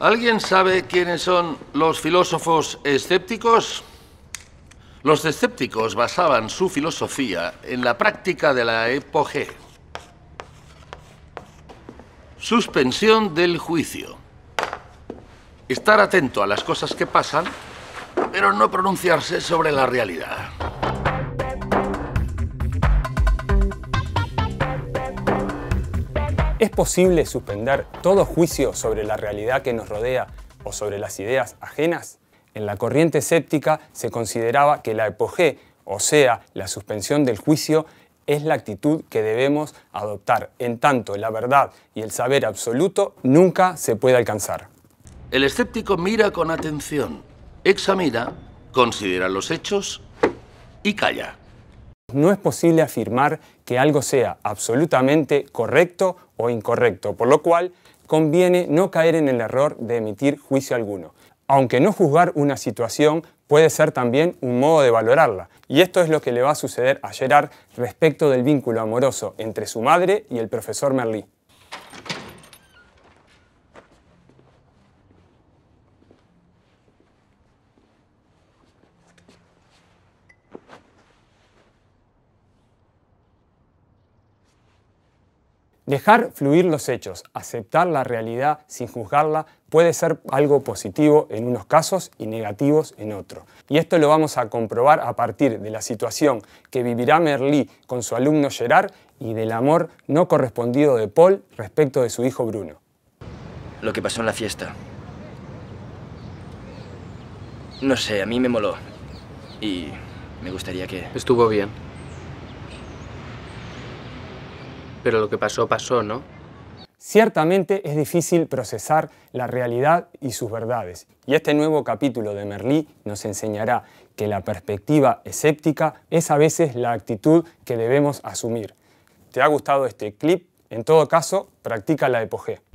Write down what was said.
¿Alguien sabe quiénes son los filósofos escépticos? Los escépticos basaban su filosofía en la práctica de la epoge. Suspensión del juicio. Estar atento a las cosas que pasan, pero no pronunciarse sobre la realidad. ¿Es posible suspender todo juicio sobre la realidad que nos rodea o sobre las ideas ajenas? En la corriente escéptica se consideraba que la epoge, o sea, la suspensión del juicio, es la actitud que debemos adoptar, en tanto la verdad y el saber absoluto nunca se puede alcanzar. El escéptico mira con atención, examina, considera los hechos y calla. No es posible afirmar que algo sea absolutamente correcto o incorrecto, por lo cual conviene no caer en el error de emitir juicio alguno. Aunque no juzgar una situación puede ser también un modo de valorarla. Y esto es lo que le va a suceder a Gerard respecto del vínculo amoroso entre su madre y el profesor Merlí. Dejar fluir los hechos, aceptar la realidad sin juzgarla, puede ser algo positivo en unos casos y negativos en otros. Y esto lo vamos a comprobar a partir de la situación que vivirá Merlí con su alumno Gerard y del amor no correspondido de Paul respecto de su hijo Bruno. Lo que pasó en la fiesta. No sé, a mí me moló. Y me gustaría que... Estuvo bien. pero lo que pasó, pasó, ¿no? Ciertamente es difícil procesar la realidad y sus verdades, y este nuevo capítulo de Merlí nos enseñará que la perspectiva escéptica es a veces la actitud que debemos asumir. ¿Te ha gustado este clip? En todo caso, practica la Epoge.